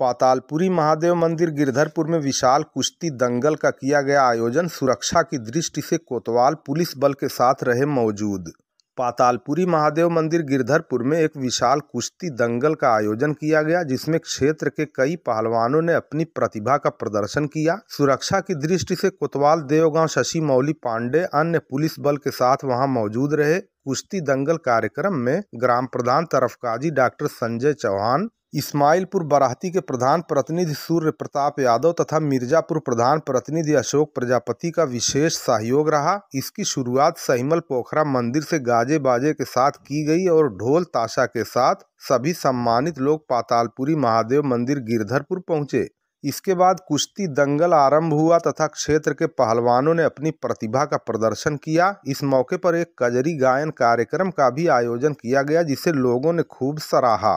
पातालपुरी महादेव मंदिर गिरधरपुर में विशाल कुश्ती दंगल का किया गया आयोजन सुरक्षा की दृष्टि से कोतवाल पुलिस बल के साथ रहे मौजूद पातालपुरी महादेव मंदिर गिरधरपुर में एक विशाल कुश्ती दंगल का आयोजन किया गया जिसमें क्षेत्र के कई पहलवानों ने अपनी प्रतिभा का प्रदर्शन किया सुरक्षा की दृष्टि से कोतवाल देवगांव शशि मौली पांडे अन्य पुलिस बल के साथ वहां मौजूद रहे कुश्ती दंगल कार्यक्रम में ग्राम प्रधान तरफकाजी डॉक्टर संजय चौहान इस्माइलपुर बराहती के प्रधान प्रतिनिधि सूर्य प्रताप यादव तथा मिर्जापुर प्रधान प्रतिनिधि अशोक प्रजापति का विशेष सहयोग रहा इसकी शुरुआत सहिमल पोखरा मंदिर से गाजे बाजे के साथ की गई और ढोल ताशा के साथ सभी सम्मानित लोग पातालपुरी महादेव मंदिर गिरधरपुर पहुंचे इसके बाद कुश्ती दंगल आरंभ हुआ तथा क्षेत्र के पहलवानों ने अपनी प्रतिभा का प्रदर्शन किया इस मौके पर एक कजरी गायन कार्यक्रम का भी आयोजन किया गया जिसे लोगों ने खूब सराहा